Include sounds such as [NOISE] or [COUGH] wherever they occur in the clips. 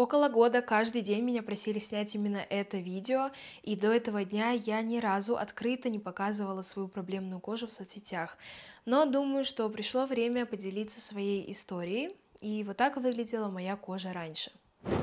Около года каждый день меня просили снять именно это видео, и до этого дня я ни разу открыто не показывала свою проблемную кожу в соцсетях. Но думаю, что пришло время поделиться своей историей, и вот так выглядела моя кожа раньше.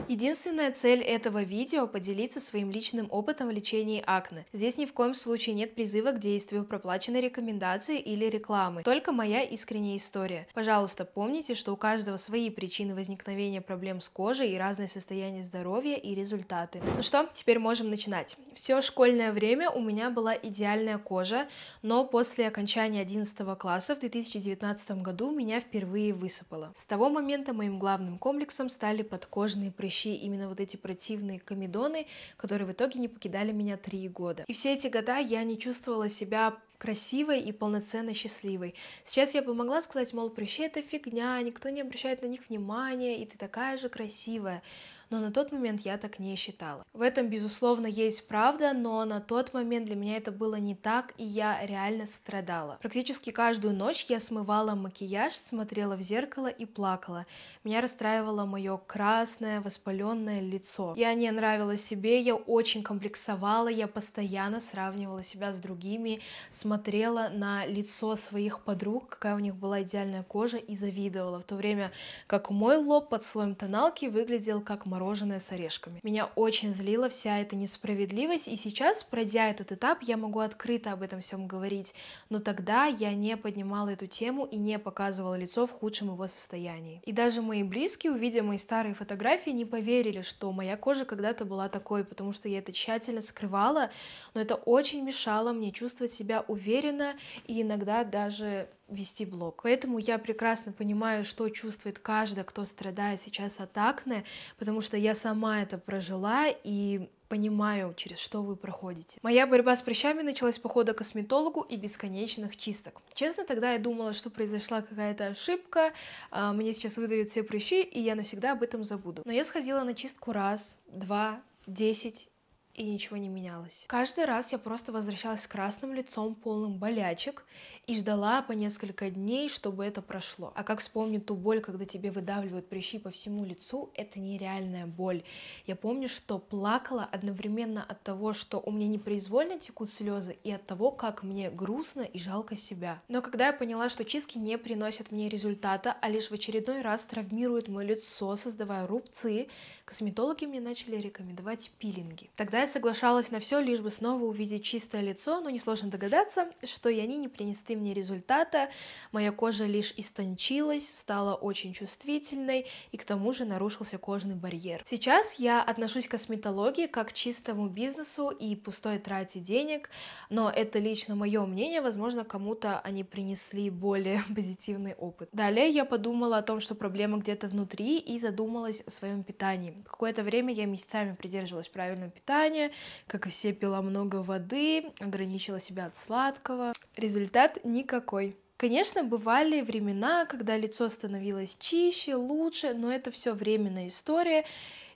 Единственная цель этого видео – поделиться своим личным опытом в лечении акне. Здесь ни в коем случае нет призыва к действию, проплаченной рекомендации или рекламы. Только моя искренняя история. Пожалуйста, помните, что у каждого свои причины возникновения проблем с кожей и разное состояние здоровья и результаты. Ну что, теперь можем начинать. Все школьное время у меня была идеальная кожа, но после окончания 11 класса в 2019 году меня впервые высыпало. С того момента моим главным комплексом стали подкожные противные прыщи, именно вот эти противные комедоны, которые в итоге не покидали меня три года. И все эти года я не чувствовала себя красивой и полноценно счастливой. Сейчас я бы могла сказать, мол, прыщи это фигня, никто не обращает на них внимания, и ты такая же красивая. Но на тот момент я так не считала. В этом, безусловно, есть правда, но на тот момент для меня это было не так, и я реально страдала. Практически каждую ночь я смывала макияж, смотрела в зеркало и плакала. Меня расстраивало мое красное, воспаленное лицо. Я не нравилась себе, я очень комплексовала, я постоянно сравнивала себя с другими, с смотрела на лицо своих подруг, какая у них была идеальная кожа, и завидовала, в то время как мой лоб под слоем тоналки выглядел как мороженое с орешками. Меня очень злила вся эта несправедливость, и сейчас, пройдя этот этап, я могу открыто об этом всем говорить, но тогда я не поднимала эту тему и не показывала лицо в худшем его состоянии. И даже мои близкие, увидя мои старые фотографии, не поверили, что моя кожа когда-то была такой, потому что я это тщательно скрывала, но это очень мешало мне чувствовать себя уверенно уверенно и иногда даже вести блог. Поэтому я прекрасно понимаю, что чувствует каждый, кто страдает сейчас от акне, потому что я сама это прожила и понимаю, через что вы проходите. Моя борьба с прыщами началась по ходу к косметологу и бесконечных чисток. Честно, тогда я думала, что произошла какая-то ошибка, а, мне сейчас выдают все прыщи, и я навсегда об этом забуду. Но я сходила на чистку раз, два, десять и ничего не менялось. Каждый раз я просто возвращалась с красным лицом, полным болячек, и ждала по несколько дней, чтобы это прошло. А как вспомню ту боль, когда тебе выдавливают прыщи по всему лицу, это нереальная боль. Я помню, что плакала одновременно от того, что у меня непроизвольно текут слезы, и от того, как мне грустно и жалко себя. Но когда я поняла, что чистки не приносят мне результата, а лишь в очередной раз травмируют мое лицо, создавая рубцы, косметологи мне начали рекомендовать пилинги. Тогда я соглашалась на все, лишь бы снова увидеть чистое лицо, но несложно догадаться, что и они не принесли мне результата, моя кожа лишь истончилась, стала очень чувствительной, и к тому же нарушился кожный барьер. Сейчас я отношусь к косметологии как к чистому бизнесу и пустой трате денег, но это лично мое мнение, возможно, кому-то они принесли более [LAUGHS] позитивный опыт. Далее я подумала о том, что проблема где-то внутри, и задумалась о своем питании. Какое-то время я месяцами придерживалась правильного питания, питания, как и все, пила много воды, ограничила себя от сладкого. Результат никакой. Конечно, бывали времена, когда лицо становилось чище, лучше, но это все временная история,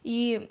и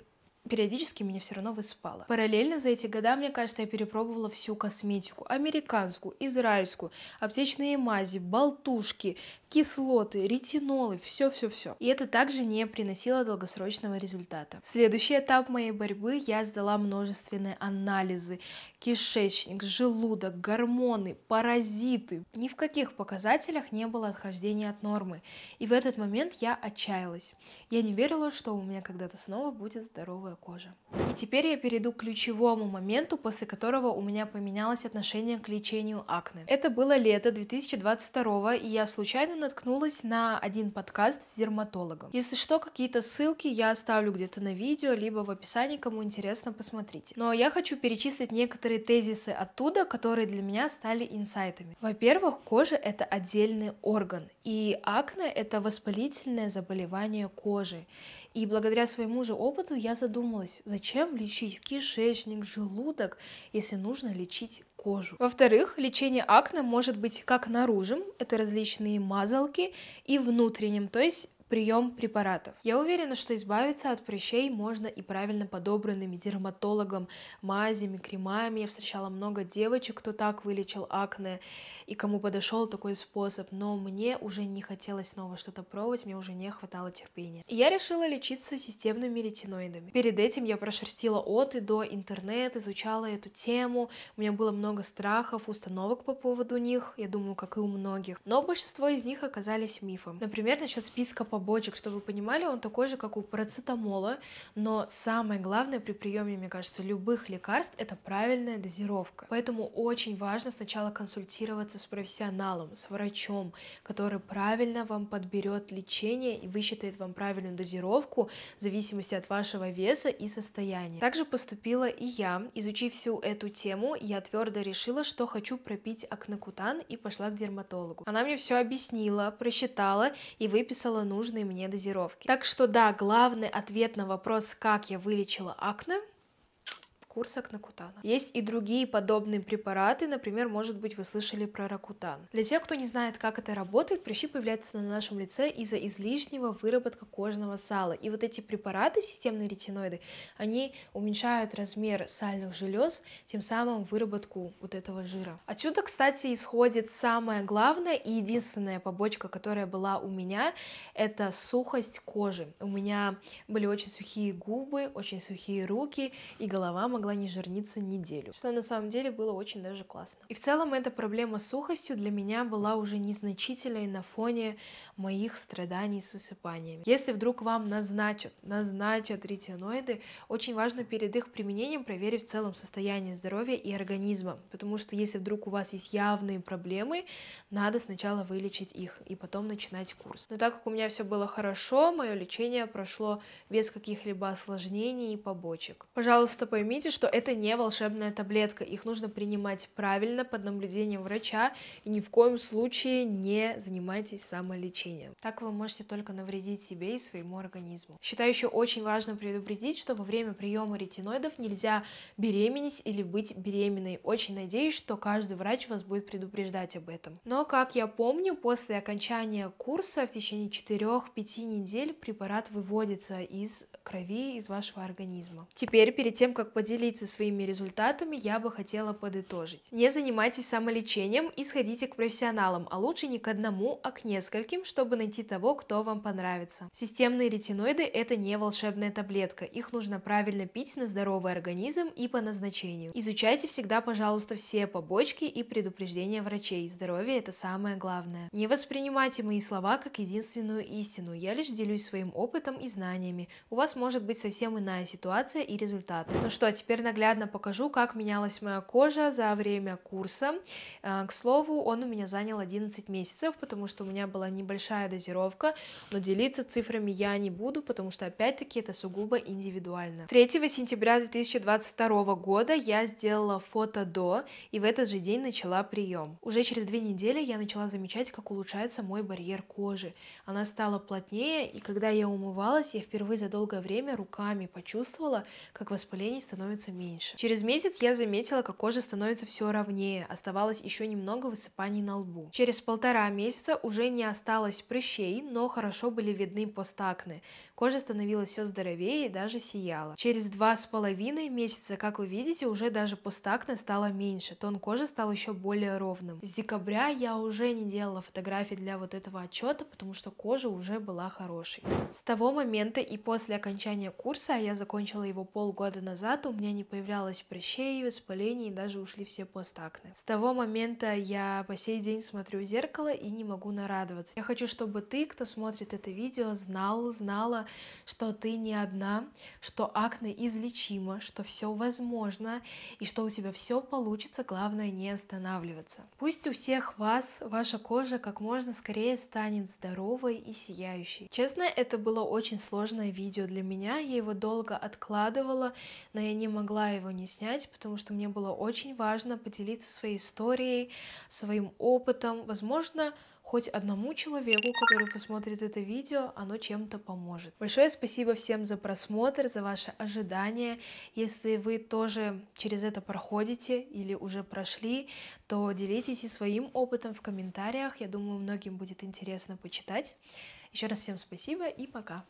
периодически меня все равно высыпало. Параллельно за эти года, мне кажется, я перепробовала всю косметику. Американскую, израильскую, аптечные мази, болтушки, кислоты, ретинолы, все-все-все. И это также не приносило долгосрочного результата. Следующий этап моей борьбы я сдала множественные анализы кишечник, желудок, гормоны, паразиты. Ни в каких показателях не было отхождения от нормы. И в этот момент я отчаялась. Я не верила, что у меня когда-то снова будет здоровая кожа. И теперь я перейду к ключевому моменту, после которого у меня поменялось отношение к лечению акне. Это было лето 2022, и я случайно наткнулась на один подкаст с дерматологом. Если что, какие-то ссылки я оставлю где-то на видео, либо в описании, кому интересно, посмотрите. Но я хочу перечислить некоторые некоторые тезисы оттуда, которые для меня стали инсайтами. Во-первых, кожа — это отдельный орган, и акне — это воспалительное заболевание кожи. И благодаря своему же опыту я задумалась, зачем лечить кишечник, желудок, если нужно лечить кожу. Во-вторых, лечение акне может быть как наружным, это различные мазалки, и внутренним, то есть прием препаратов. Я уверена, что избавиться от прыщей можно и правильно подобранными дерматологом, мазями, кремами. Я встречала много девочек, кто так вылечил акне, и кому подошел такой способ, но мне уже не хотелось снова что-то пробовать, мне уже не хватало терпения. И я решила лечиться системными ретиноидами. Перед этим я прошерстила от и до интернет, изучала эту тему, у меня было много страхов, установок по поводу них, я думаю, как и у многих. Но большинство из них оказались мифом. Например, насчет списка по бочек, чтобы вы понимали, он такой же, как у парацетамола, но самое главное при приеме, мне кажется, любых лекарств – это правильная дозировка. Поэтому очень важно сначала консультироваться с профессионалом, с врачом, который правильно вам подберет лечение и высчитает вам правильную дозировку в зависимости от вашего веса и состояния. Также поступила и я. Изучив всю эту тему, я твердо решила, что хочу пропить акнокутан и пошла к дерматологу. Она мне все объяснила, просчитала и выписала нужную нужной мне дозировки. Так что да, главный ответ на вопрос, как я вылечила акне, на Кнакутана. Есть и другие подобные препараты, например, может быть, вы слышали про ракутан. Для тех, кто не знает, как это работает, прыщи появляются на нашем лице из-за излишнего выработка кожного сала. И вот эти препараты, системные ретиноиды, они уменьшают размер сальных желез, тем самым выработку вот этого жира. Отсюда, кстати, исходит самое главное и единственная побочка, которая была у меня, это сухость кожи. У меня были очень сухие губы, очень сухие руки, и голова могла могла не жирниться неделю, что на самом деле было очень даже классно. И в целом эта проблема с сухостью для меня была уже незначительной на фоне моих страданий с высыпаниями. Если вдруг вам назначат, назначат ретиноиды, очень важно перед их применением проверить в целом состояние здоровья и организма, потому что если вдруг у вас есть явные проблемы, надо сначала вылечить их и потом начинать курс. Но так как у меня все было хорошо, мое лечение прошло без каких-либо осложнений и побочек. Пожалуйста, поймите, что это не волшебная таблетка, их нужно принимать правильно, под наблюдением врача, и ни в коем случае не занимайтесь самолечением. Так вы можете только навредить себе и своему организму. Считаю еще очень важно предупредить, что во время приема ретиноидов нельзя беременеть или быть беременной. Очень надеюсь, что каждый врач вас будет предупреждать об этом. Но, как я помню, после окончания курса в течение 4-5 недель препарат выводится из крови из вашего организма. Теперь, перед тем, как поделиться своими результатами, я бы хотела подытожить. Не занимайтесь самолечением и сходите к профессионалам, а лучше не к одному, а к нескольким, чтобы найти того, кто вам понравится. Системные ретиноиды – это не волшебная таблетка, их нужно правильно пить на здоровый организм и по назначению. Изучайте всегда, пожалуйста, все побочки и предупреждения врачей. Здоровье – это самое главное. Не воспринимайте мои слова как единственную истину, я лишь делюсь своим опытом и знаниями. У вас вас может быть совсем иная ситуация и результат. Ну что, теперь наглядно покажу, как менялась моя кожа за время курса. Э, к слову, он у меня занял 11 месяцев, потому что у меня была небольшая дозировка, но делиться цифрами я не буду, потому что опять-таки это сугубо индивидуально. 3 сентября 2022 года я сделала фото до и в этот же день начала прием. Уже через две недели я начала замечать, как улучшается мой барьер кожи. Она стала плотнее, и когда я умывалась, я впервые за долгое время руками почувствовала, как воспалений становится меньше. Через месяц я заметила, как кожа становится все ровнее, оставалось еще немного высыпаний на лбу. Через полтора месяца уже не осталось прыщей, но хорошо были видны постакны. Кожа становилась все здоровее и даже сияла. Через два с половиной месяца, как вы видите, уже даже постакны стало меньше, тон кожи стал еще более ровным. С декабря я уже не делала фотографии для вот этого отчета, потому что кожа уже была хорошей. С того момента и после окончания окончания курса, а я закончила его полгода назад, у меня не появлялось прыщей, воспалений, и даже ушли все постакны. С того момента я по сей день смотрю в зеркало и не могу нарадоваться. Я хочу, чтобы ты, кто смотрит это видео, знал, знала, что ты не одна, что акне излечимо, что все возможно, и что у тебя все получится, главное не останавливаться. Пусть у всех вас ваша кожа как можно скорее станет здоровой и сияющей. Честно, это было очень сложное видео для для меня, я его долго откладывала, но я не могла его не снять, потому что мне было очень важно поделиться своей историей, своим опытом, возможно, хоть одному человеку, который посмотрит это видео, оно чем-то поможет. Большое спасибо всем за просмотр, за ваши ожидания. Если вы тоже через это проходите или уже прошли, то делитесь и своим опытом в комментариях. Я думаю, многим будет интересно почитать. Еще раз всем спасибо и пока!